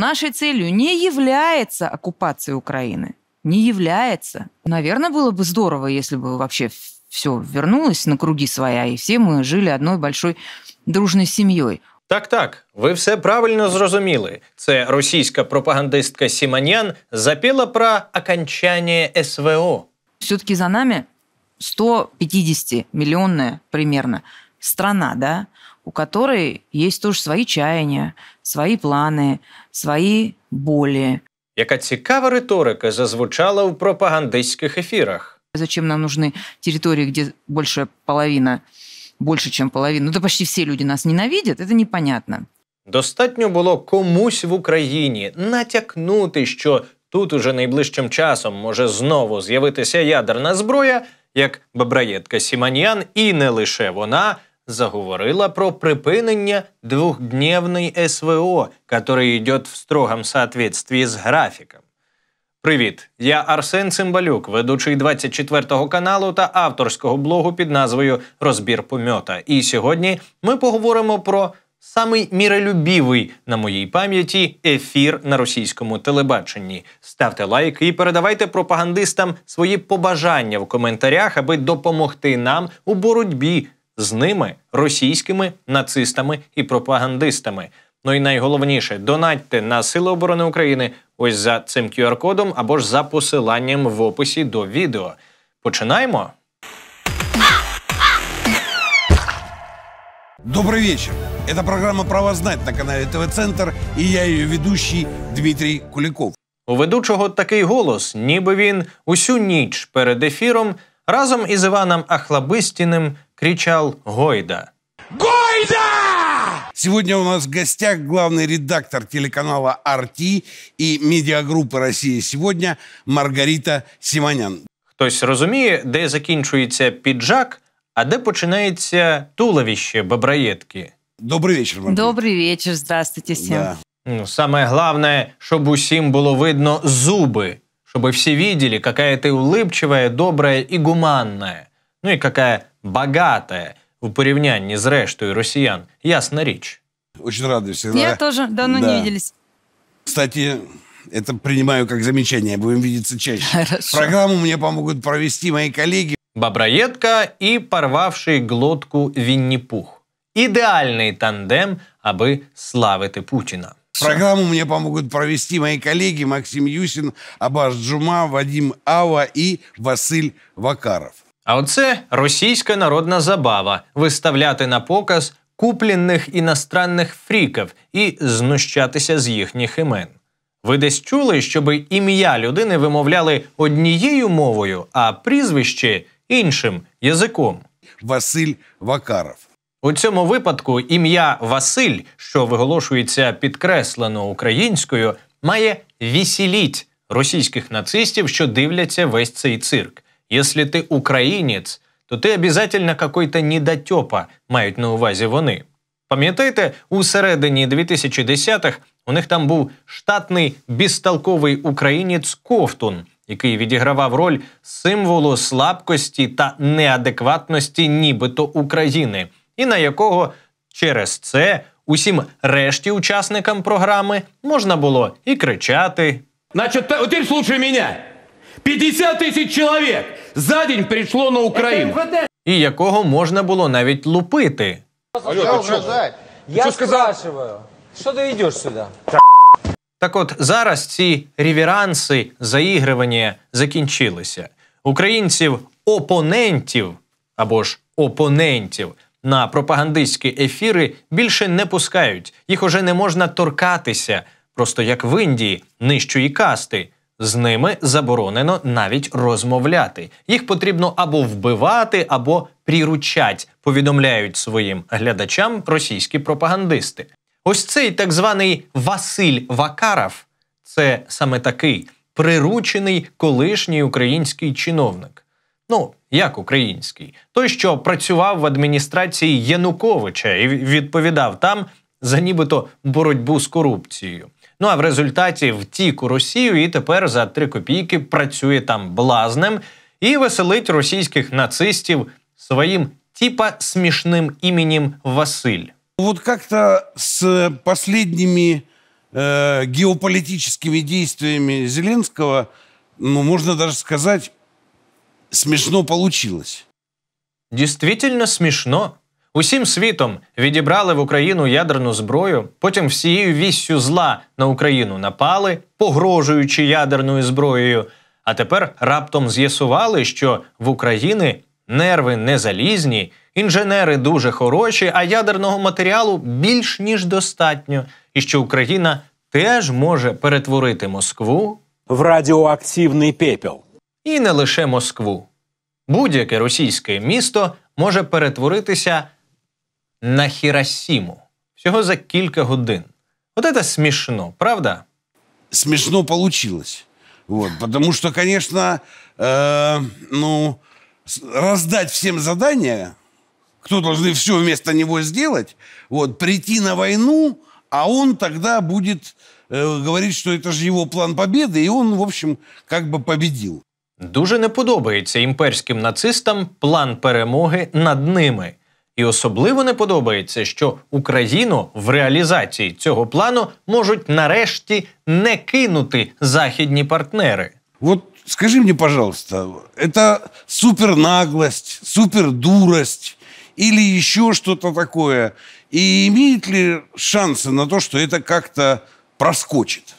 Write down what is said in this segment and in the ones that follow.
Нашей целью не является оккупация Украины. Не является. Наверное, было бы здорово, если бы вообще все вернулось на круги своя, и все мы жили одной большой дружной семьей. Так, так, ви все правильно зрозуміли. Це російська пропагандистка Сіманян запіла про окончання СВО. Все-таки за нами 150 мільйонна примерно страна, да? у которой есть тоже свої чаяння, свої плани, свої болі. Яка цікава риторика зазвучала в пропагандистських ефірах. Зачем нам нужны территории, где большая половина, больше, чем половина, ну да почти всі люди нас ненавидят, это непонятно. Достатньо було комусь в Україні натякнути, що тут уже найближчим часом може знову з'явитися ядерна зброя, як Бабраєтка Сіманьян, і не лише вона заговорила про припинення двухдневной СВО, который идет в строгом соответствии с графиком. Привіт, я Арсен Цимбалюк, ведучий 24-го каналу та авторського блогу під назвою Розбір помята. І сьогодні ми поговоримо про самий міролюбівий на моїй пам'яті ефір на російському телебаченні. Ставте лайк і передавайте пропагандистам свої побажання в коментарях, аби допомогти нам у боротьбі з ними російськими нацистами і пропагандистами. Ну і найголовніше донатьте на Сили оборони України ось за цим QR-кодом або ж за посиланням в описі до відео. Починаємо. Добрый вечер. Это программа «Право знать» на канале ТВ-центр и я ее ведущий Дмитрий Куликов. У ведучого такий голос, ніби він усю ніч перед ефіром разом із Іваном Ахлабистіним кричал Гойда. Гойда! Сегодня у нас в гостях главный редактор телеканала «Арти» и медиагруппы «Россия сегодня» Маргарита Симонян. Хтось розуміє, де закінчується піджак, а де починається туловище боброєдки. Добрый вечер, Маргарита. Добрый вечер, здравствуйте всем. Да. Ну, самое главное, чтобы усім было видно зубы, чтобы все видели, какая ты улыбчивая, добрая и гуманная. Ну і какая богатая в порівнянні з рештою росіян, ясна річ. Очень рады всегда. Я тоже давно да. не виделись. Кстати, это принимаю как замечание. Будем видеться чаще. Хорошо. Программу мне помогут провести мои коллеги. Боброедка и порвавший глотку Винни-Пух. Идеальный тандем, аби славити Путина. Программу мне помогут провести мои коллеги Максим Юсин, Абаш Джума, Вадим Ава и Василь Вакаров. А оце російська народна забава виставляти на показ куплінних іностранних фріків і знущатися з їхніх імен. Ви десь чули, щоб ім'я людини вимовляли однією мовою, а прізвище іншим язиком. Василь Вакаров. У цьому випадку ім'я Василь, що виголошується підкреслено українською, має вісіліть російських нацистів, що дивляться весь цей цирк. Если ти українець, то ти обязательно какой-то недотьопа, мають на увазі вони. Пам'ятаєте, у середині 2010-х у них там був штатний безтолковий українець Ковтун, який відігравав роль символу слабкості та неадекватності, нібито України, і на якого через це усім решті учасникам програми можна було і кричати. Значить, у тим случае мене 50 тисяч чоловік за день прийшло на Україну. І якого можна було навіть лупити. Алло, ти чого? Я Що спрашиваю, що ти йдеш сюди? Так от зараз ці ревіранси, заігривання закінчилися. Українців опонентів або ж опонентів на пропагандистські ефіри більше не пускають. Їх уже не можна торкатися, просто як в Індії нижчої касти. З ними заборонено навіть розмовляти. Їх потрібно або вбивати, або приручать, повідомляють своїм глядачам російські пропагандисти. Ось цей так званий Василь Вакаров це саме такий приручений колишній український чиновник. Ну, як український, той, що працював в адміністрації Януковича і відповідав там за нібито боротьбу з корупцією. Ну а в результаті втік у Росію і тепер за три копійки працює там блазнем і веселить російських нацистів своїм типа смішним іменем Василь. Вот как-то с последними э, геополитическими действиями Зеленского, ну, можно даже сказать, смешно получилось. Действительно смешно. Усім світом відібрали в Україну ядерну зброю, потім всією віссю зла на Україну напали, погрожуючи ядерною зброєю. А тепер раптом з'ясували, що в Україні нерви не залізні, інженери дуже хороші, а ядерного матеріалу більш ніж достатньо, і що Україна теж може перетворити Москву в радіоактивний пепел. І не лише Москву. Будь-яке російське місто може перетворитися на Хіросіму. Всього за кілька годин. Вот это смешно, правда? Смешно получилось. Вот, потому что, конечно, э, ну, раздать всем задания, кто должны все вместо него сделать, вот, прийти на войну, а он тогда будет э, говорить, что это же его план победы, и он, в общем, как бы победил. Дуже не подобається імперським нацистам план перемоги над ними. І особливо не подобається, що Україну в реалізації цього плану можуть нарешті не кинути західні партнери. Вот скажи мне, пожалуйста, это супернаглость, супердурость или еще что-то такое? И имеет ли шансы на то, что это как-то проскочит?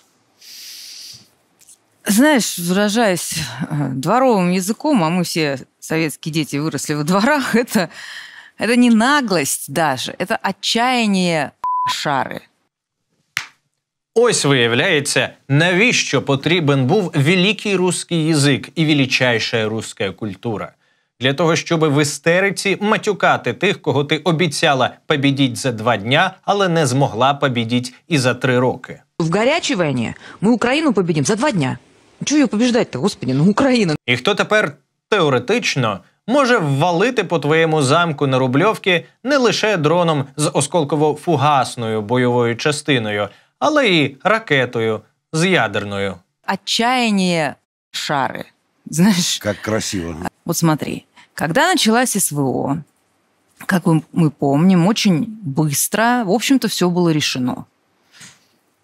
Знаешь, выражаясь э, дворовым языком, а мы все советские дети выросли во дворах, это Это не наглость даже, это отчаяние шари. Ось виявляється, навіщо потрібен був великий русський язик і величайша руська культура. Для того, щоб в істериці матюкати тих, кого ти обіцяла побідіть за два дня, але не змогла побідіть і за три роки. В гарячій війні ми Україну побідімо за два дня. Чую, її побіждати господі, ну Україна. І хто тепер теоретично може ввалити по твоєму замку на рубльовки не лише дроном з осколково-фугасною бойовою частиною, але й ракетою з ядерною. Отчаяние шари. Знаешь? Как красиво. Вот смотри, когда началась СВО, як ми помним, очень быстро, в общем-то, все було рішено.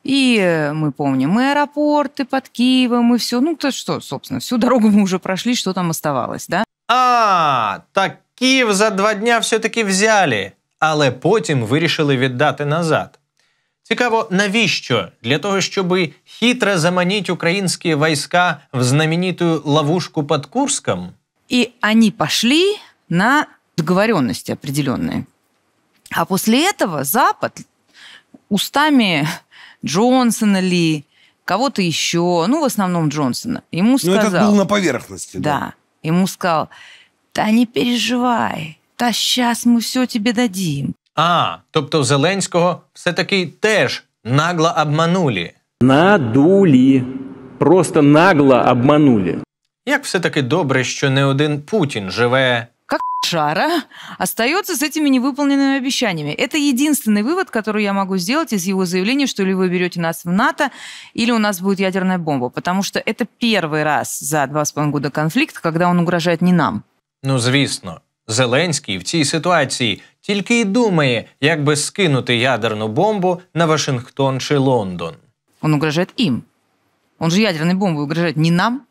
И э, мы помним и аэропорты под Киевом, и все. Ну, то что, собственно, всю дорогу мы уже прошли, что там оставалось, да? А, так Київ за два дня все-таки взяли, але потім вирішили віддати назад. Цікаво, навіщо? Для того, щоб хитро заманить українські війська в знаменитую ловушку под Курском? И они пошли на договоренности определенные. А после этого Запад устами Джонсона ли, кого-то еще, ну, в основном Джонсона, ему сказал... Ну, это был на поверхности. Да. да ему сказал, та не переживай, та щас ми все тебе дадим. А, тобто Зеленського все-таки теж нагло обманули. Надулі. Просто нагло обманули. Як все-таки добре, що не один Путін живе Шара остается с этими невыполненными обещаниями. Это единственный вывод, который я могу сделать из его заявления, что ли вы берете нас в НАТО, или у нас будет ядерная бомба. Потому что это первый раз за два с половиной года конфликт, когда он угрожает не нам. Ну, звісно, Зеленський в цій ситуації тільки й думає, як би скинути ядерну бомбу на Вашингтон чи Лондон. Он угрожает им. Он же ядерной бомбой угрожает не нам,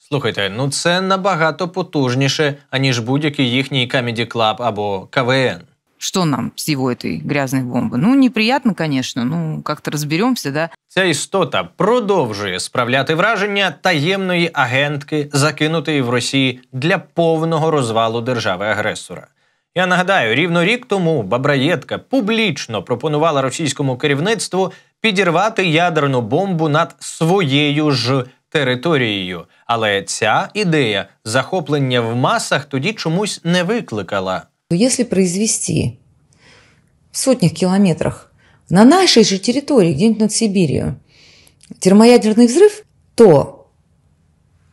Слухайте, ну це набагато потужніше, аніж будь-який їхній Comedy Club або КВН. Що нам с его этой грязной бомбы? Ну, неприятно, звісно, ну як то разберемся, да? Ця істота продовжує справляти враження таємної агентки, закинутої в Росії для повного розвалу держави-агресора. Я нагадаю, рівно рік тому Бабраєтка публічно пропонувала російському керівництву підірвати ядерну бомбу над своєю ж територією, але ця ідея захоплення в масах тоді чомусь не викликала. Якщо ну, произвести в сотнях кілометрах на нашій же території, где-нибудь над Сибір'ю, термоядерний взрыв, то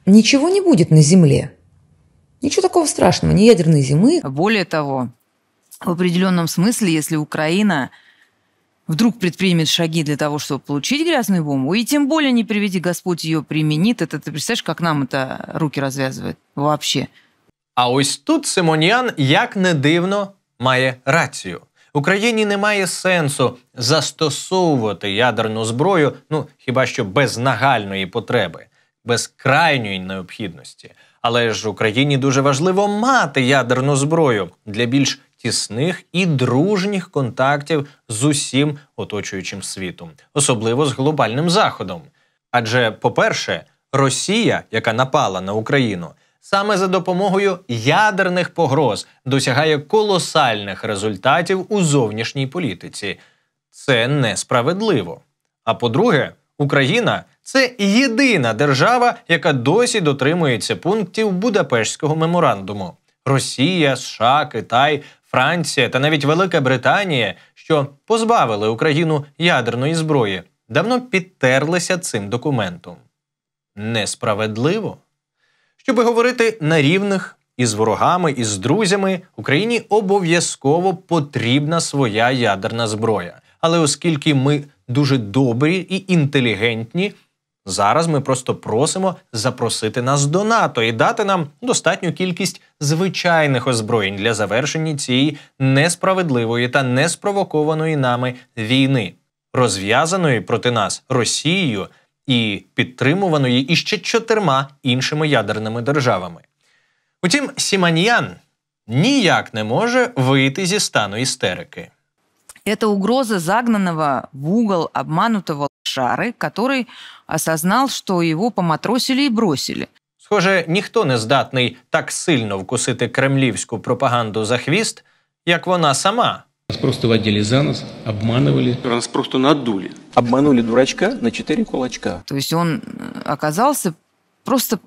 нічого не будет на земле. Нічого такого страшного, Ні ядерної зими. Более того, в определенном смысле, если Украина вдруг предпримет шаги для того, чтобы получить грязную бомбу, и тем более не приведи Господь ее применит, это ты представляешь, как нам это руки развязывает вообще. А ось тут Симоніан, як не дивно, має рацію. Україні немає сенсу застосовувати ядерну зброю, ну хіба що без нагальної потреби, без крайньої необхідності. Але ж Україні дуже важливо мати ядерну зброю для більш тісних і дружніх контактів з усім оточуючим світом, особливо з глобальним заходом. Адже, по-перше, Росія, яка напала на Україну, саме за допомогою ядерних погроз досягає колосальних результатів у зовнішній політиці. Це несправедливо. А по-друге, Україна це єдина держава, яка досі дотримується пунктів Будапештського меморандуму. Росія, США, Китай, Франція та навіть Велика Британія, що позбавили Україну ядерної зброї, давно підтерлися цим документом. Несправедливо. Щоби говорити на рівних із ворогами, і з друзями, Україні обов'язково потрібна своя ядерна зброя. Але оскільки ми дуже добрі і інтелігентні, Зараз ми просто просимо запросити нас до НАТО і дати нам достатню кількість звичайних озброєнь для завершення цієї несправедливої та неспровокованої нами війни, розв'язаної проти нас Росією і підтримуваної іще чотирма іншими ядерними державами. Утім, Сіманьян ніяк не може вийти зі стану істерики. Это угроза загнанного в угол обманутого Шары, который осознал, что его поматросили и бросили. Схоже, ніхто не здатний так сильно вкусити кремлівську пропаганду за хвіст, як вона сама. Нас просто водили за нос, обманывали. Нас просто надули. Обманули дурачка на четыре кулачка. То есть он э, оказался просто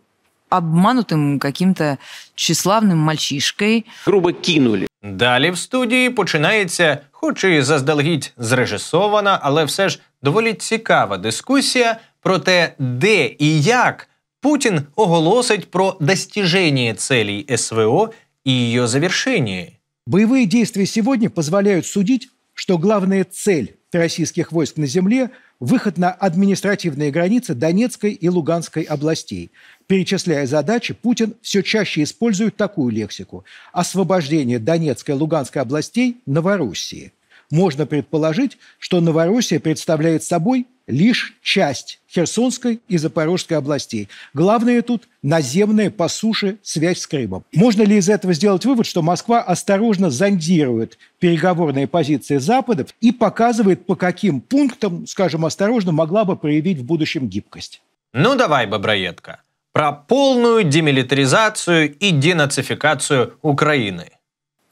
обманутым каким-то тщеславным мальчишкой. Грубо кинули. Далі в студії починається, хоч і заздалегідь зрежисована, але все ж доволі цікава дискусія про те, де і як Путін оголосить про достіження целей СВО і ее завершення. Бойові действия сьогодні дозволяють судить, що главная цель российских войск на земле выход на административные границы Донецкой и Луганской областей. Перечисляя задачи, Путин все чаще использует такую лексику – освобождение Донецкой и Луганской областей Новороссии. Можно предположить, что Новороссия представляет собой лишь часть Херсонской и Запорожской областей. Главное тут – наземная по суше связь с Крымом. Можно ли из этого сделать вывод, что Москва осторожно зондирует переговорные позиции Западов и показывает, по каким пунктам, скажем, осторожно могла бы проявить в будущем гибкость? Ну давай, Боброедка, про полную демилитаризацию и денацификацию Украины.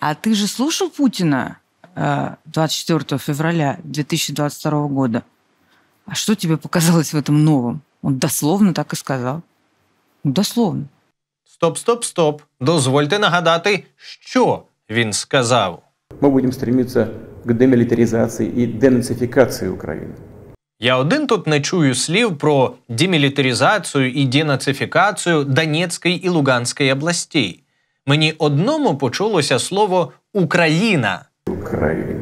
А ты же слушал Путина 24 э, февраля 2022 года? а что тебе показалось в этом новом? Он дословно так и сказал. Дословно. Стоп, стоп, стоп. Дозвольте нагадати, що він сказав. Ми будемо стремитися к демілітаризації і денацифікації України. Я один тут не чую слів про демілітаризацію і денацифікацію Донецької і Луганської областей. Мені одному почулося слово Україна. Україна.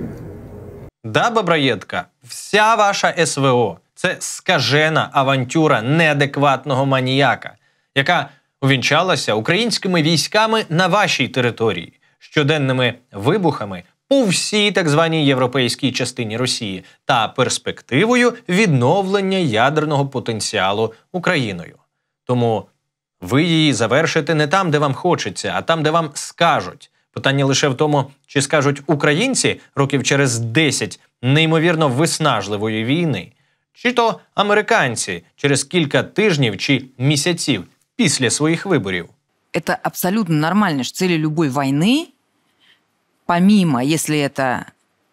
Да, Бабраєтка, вся ваша СВО це скажена авантюра неадекватного маніяка, яка увінчалася українськими військами на вашій території, щоденними вибухами по всій так званій європейській частині Росії та перспективою відновлення ядерного потенціалу Україною. Тому ви її завершите не там, де вам хочеться, а там, де вам скажуть. Питання лише в тому, чи скажуть українці років через 10 неймовірно виснажливої війни, чи то американці через кілька тижнів чи місяців після своїх виборів. Це абсолютно нормально, що цілі любой війни, помимо, якщо це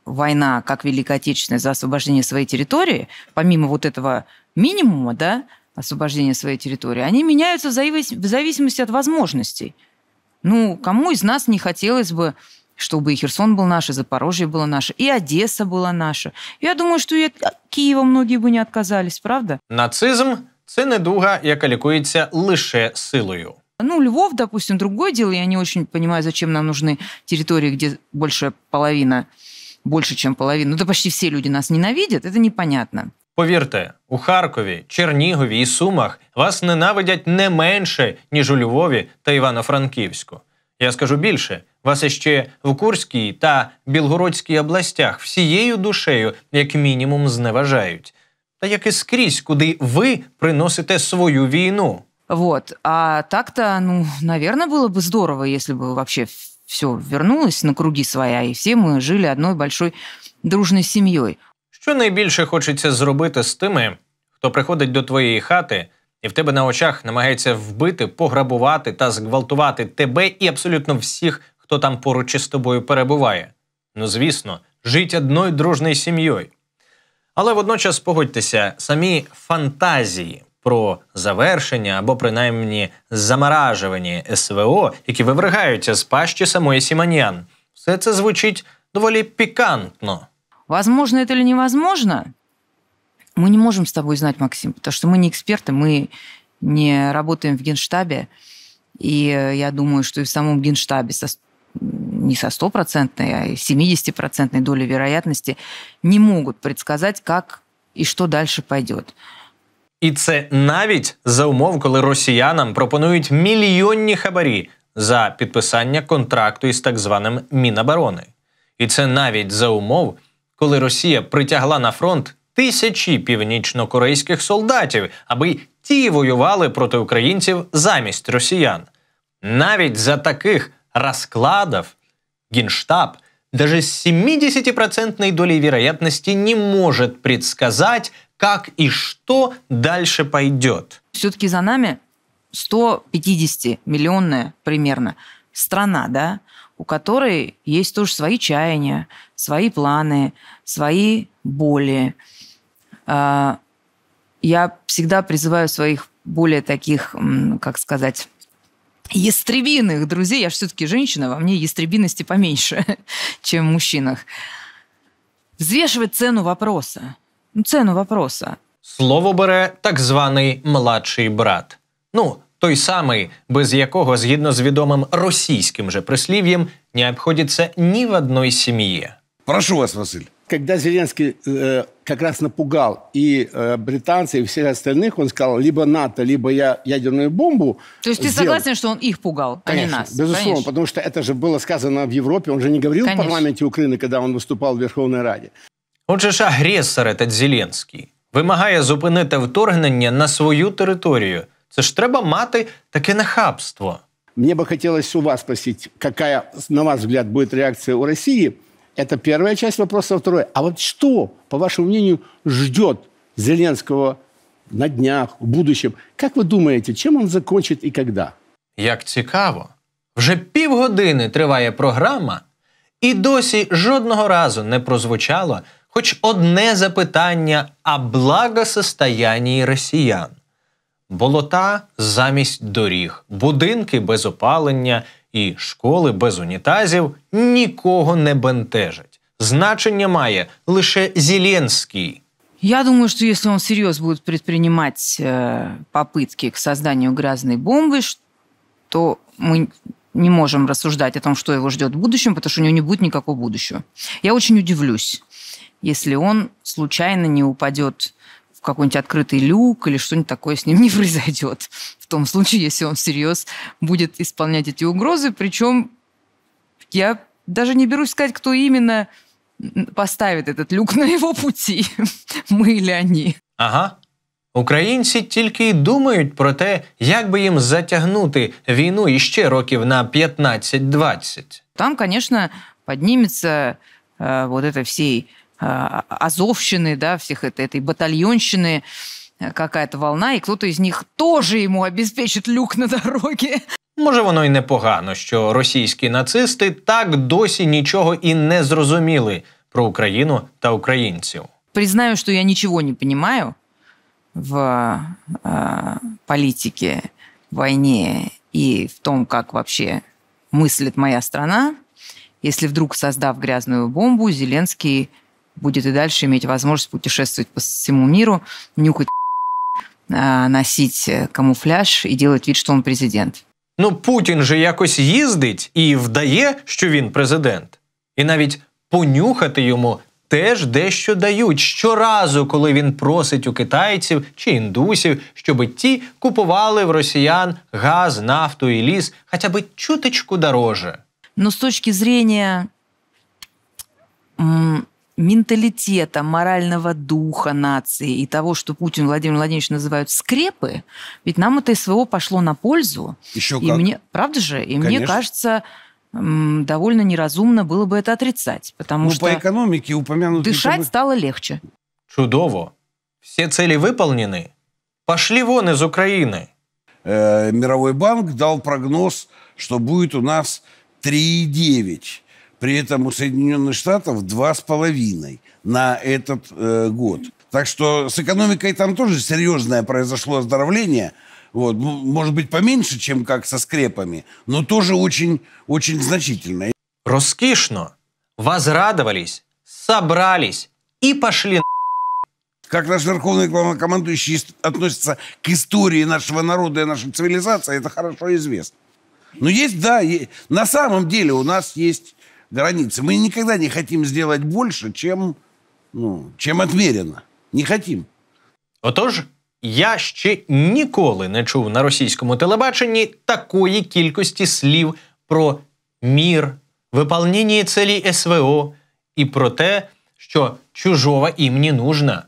война как Великая Отечественная за освобождение своей территории, помимо вот этого минимума, да, освобождения своей территории, они меняются в зависимости от возможностей – Ну, кому из нас не хотелось бы, чтобы и Херсон был наш, и Запорожье было наше, и Одесса была наша. Я думаю, что и от Києва многие бы не отказались, правда? Нацизм це недуга, яка лікується лише силою. Ну, Львов, допустим, другое дело. Я не очень понимаю, зачем нам нужны территории, где больше половина больше, чем половина. Ну, да почти все люди нас ненавидят, это непонятно. Повірте, у Харкові, Чернігові і Сумах вас ненавидять не менше, ніж у Львові та Івано-Франківську. Я скажу більше, вас іще в Курській та Білгородській областях всією душею, як мінімум, зневажають, та як і скрізь, куди ви приносите свою війну. Вот. А так-то, ну, наверное, було б здорово, якщо б вообще все вернулось на круги своя, і всі ми жили одною большой дружною сім'єю. Що найбільше хочеться зробити з тими, хто приходить до твоєї хати і в тебе на очах намагається вбити, пограбувати та зґвалтувати тебе і абсолютно всіх, хто там поруч із тобою перебуває? Ну, звісно, жить одною дружною сім'єю. Але водночас погодьтеся, самі фантазії про завершення або принаймні замаражування СВО, які вивергаються з пащі самої Сіманіян, все це звучить доволі пікантно. Возможно это или невозможно, мы не можем с тобой знать, Максим, потому что мы не эксперты, мы не работаем в генштабе. И э, я думаю, что и в самом генштабе со, не со стопроцентной, а 70-процентной долей вероятности не могут предсказать, как и что дальше пойдет. І це навіть за умов, коли росіянам пропонують мільйонні хабарі за підписання контракту із так званим Міноборони. І це навіть за умов, коли Росія притягла на фронт тисячі північнокорейських солдатів, аби ті воювали проти українців замість росіян. Навіть за таких раскладов Генштаб даже с 70% долей вероятности не может предсказать, как и что дальше пойдет. Все-таки за нами 150-миллионная примерно страна, да? у которой есть тоже свои чаяния, свои планы, свои боли. А, я всегда призываю своих более таких, как сказать, ястребиных друзей. Я же все-таки женщина, во мне ястребиности поменьше, чем в мужчинах. Взвешивать цену вопроса. Ну, цену вопроса. Слово бере так званий младший брат. Ну, той самий, без якого, згідно з відомим російським же прислів'ям, не обходиться ні в одної сім'ї. Прошу вас, Василь. Когда Зеленский э, как раз напугал и э, британцев, и всех остальных, он сказал, либо НАТО, либо я ядерную бомбу. То есть сделал. ты согласен, что он их пугал, Конечно, а не нас? Безусловно, Конечно. потому что это же было сказано в Европе. Он же не говорил Конечно. в парламенте Украины, когда он выступал в Верховной Раде. Отже ж агресор этот Зеленский вимагає зупинити вторгнення на свою територію – це ж треба мати таке нахабство. Мені би хотілося у вас спросить, яка на ваш взгляд, буде реакція у Росії? Это первая часть вопроса. Второе. А вот что, по вашему мнению, ждет Зеленского на днях, в будущем? Как вы думаете, чем он закончит и когда? Як цікаво. Вже півгодини триває програма, і досі жодного разу не прозвучало хоч одне запитання о благосостоянні росіян болота замість доріг, будинки без опалення і школи без унітазів нікого не бентежать. Значення має лише Зеленський. Я думаю, что если он всерьез будет предпринимать э, попытки к созданию грязной бомбы, то мы не можем рассуждать о том, что его ждет в будущем, потому что у него не будет никакого будущего. Я очень удивлюсь, если он случайно не упадет какой-нибудь открытый люк или что-нибудь такое с ним не произойдет. В том случае, если он всерьез будет исполнять эти угрозы. Причем я даже не берусь сказать, кто именно поставит этот люк на его пути. Мы или они. Ага. Українці тільки й думають про те, як би їм затягнути війну іще років на 15-20. Там, конечно, поднимется э, вот это всей Э, азовщины, да, всех этой, этой батальонщины э, какая-то волна, и кто-то из них тоже ему обеспечит люк на дорогі. Може, воно й непогано, що російські нацисти так досі нічого і не зрозуміли про Україну та українців. Признаю, що я нічого не розумію в э, політиці, війні і в тому, як вообще мыслит моя страна. Если вдруг создав грязную бомбу, Зеленский будет и дальше иметь возможность путешествовать по всему миру, нюхать носить э, камуфляж і делать вид, що він президент. Ну Путін же якось їздить і вдає, що він президент, і навіть понюхати йому теж дещо дають щоразу, коли він просить у китайців чи індусів, щоб ті купували в росіян газ, нафту і ліс, хоча б чуточку дороже. Ну з точки зрения менталитета, морального духа нации и того, что Путин Владимир Владимирович называют скрепы, ведь нам это СВО пошло на пользу. Еще и как. Мне, правда же? И Конечно. мне кажется, довольно неразумно было бы это отрицать, потому ну, что по экономике упомянуть дышать никому... стало легче. Чудово. Все цели выполнены. Пошли вон из Украины. Э, Мировой банк дал прогноз, что будет у нас 3,9 при этом у Соединенных Штатов два с половиной на этот э, год. Так что с экономикой там тоже серьезное произошло оздоровление. Вот. Может быть, поменьше, чем как со скрепами, но тоже очень, очень значительное. Роскошно. Возрадовались, собрались и пошли на как наш верховный главнокомандующий относится к истории нашего народа и нашей цивилизации, это хорошо известно. Но ну, есть, да, на самом деле у нас есть границы. Мы никогда не хотим сделать больше, чем, ну, чем отмерено. Не хотим. Отож, я ще ніколи не чув на російському телебаченні такої кількості слів про мір, виповнення цілі СВО і про те, що чужого їм не нужно.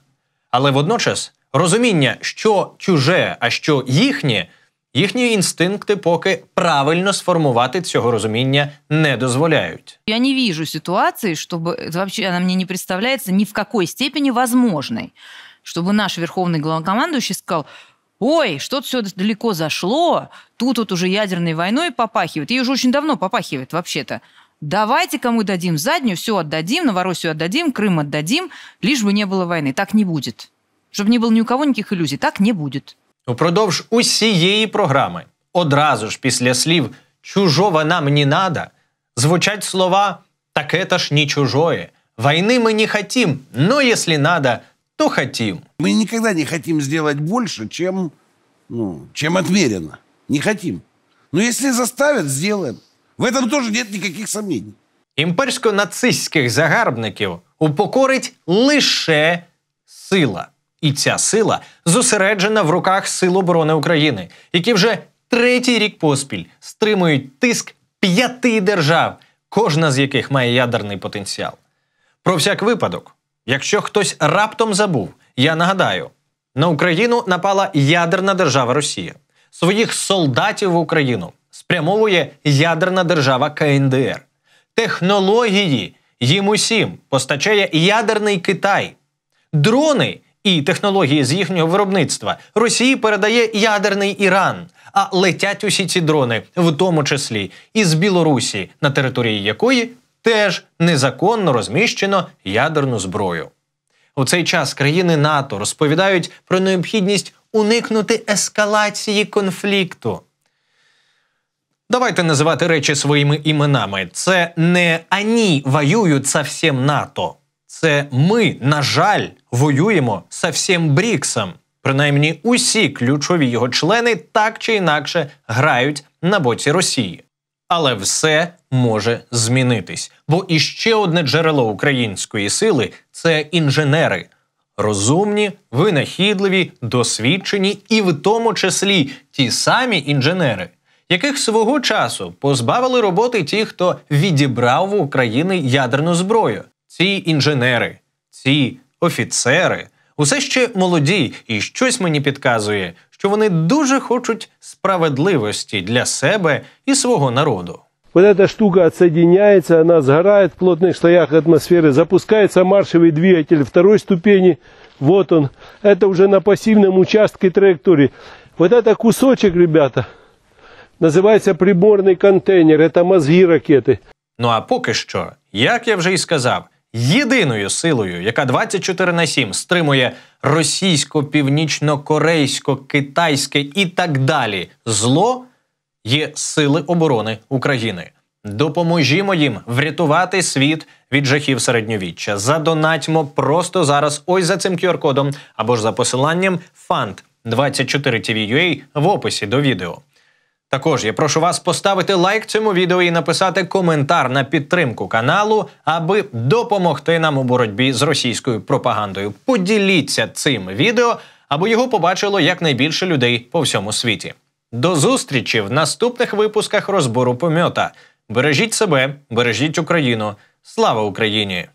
Але водночас розуміння, що чуже, а що їхнє – Їхні інстинкти поки правильно сформувати цього розуміння не дозволяють. Я не вижу ситуации, чтобы вообще она мне не представляется ни в какой степени возможной, чтобы наш верховный главнокомандующий сказал, ой, что-то все далеко зашло, тут вот уже ядерной войной попахивает, ее уже очень давно попахивает вообще-то. Давайте-ка мы дадим заднюю, все отдадим, Новороссию отдадим, Крым отдадим, лишь бы не было войны. Так не будет. Чтобы не было ни у кого никаких иллюзий. Так не будет. Упродовж усієї програми, одразу ж після слів чужого нам не нада, звучать слова таке та ж не чужое. Войны мы не хотим, но если надо, то хотим. Мы никогда не хотим сделать больше, чем, ну, чем отмерено. Не хотим. Но если заставят, сделаем. В этом тоже нет никаких сомнений. Імперсько-нацистських загарбників упокорить лише сила. І ця сила зосереджена в руках Сил оборони України, які вже третій рік поспіль стримують тиск п'яти держав, кожна з яких має ядерний потенціал. Про всяк випадок, якщо хтось раптом забув, я нагадаю: на Україну напала ядерна держава Росія. Своїх солдатів в Україну спрямовує ядерна держава КНДР. Технології їм усім постачає ядерний Китай. Дрони і технології з їхнього виробництва. Росії передає ядерний Іран, а летять усі ці дрони, в тому числі із Білорусі, на території якої теж незаконно розміщено ядерну зброю. У цей час країни НАТО розповідають про необхідність уникнути ескалації конфлікту. Давайте називати речі своїми іменами. Це не «ані воюють совсем НАТО. Це ми, на жаль, воюємо со всім Бріксом. Принаймні, усі ключові його члени так чи інакше грають на боці Росії. Але все може змінитись. Бо іще одне джерело української сили це інженери, розумні, винахідливі, досвідчені і в тому числі ті самі інженери, яких свого часу позбавили роботи ті, хто відібрав в України ядерну зброю ці інженери, ці офіцери усе ще молоді, і щось мені підказує, що вони дуже хочуть справедливості для себе і свого народу. Вот эта штука отсоединяется, она сгорает в плотных слоях атмосферы, запускается маршевый двигатель второй ступени, вот он. Это уже на пассивном участке траектории. Вот это кусочек, ребята, називається приборний контейнер, це мозги ракети. Ну а поки що, як я вже і сказав, Єдиною силою, яка 24 на 7 стримує російсько-північно-корейсько-китайське і так далі зло, є сили оборони України. Допоможімо їм врятувати світ від жахів середньовіччя. Задонатьмо просто зараз. Ось за цим QR-кодом або ж за посиланням fund 24 tvua в описі до відео. Також я прошу вас поставити лайк цьому відео і написати коментар на підтримку каналу, аби допомогти нам у боротьбі з російською пропагандою. Поділіться цим відео, аби його побачило якнайбільше людей по всьому світі. До зустрічі в наступних випусках розбору помьота. Бережіть себе, бережіть Україну. Слава Україні!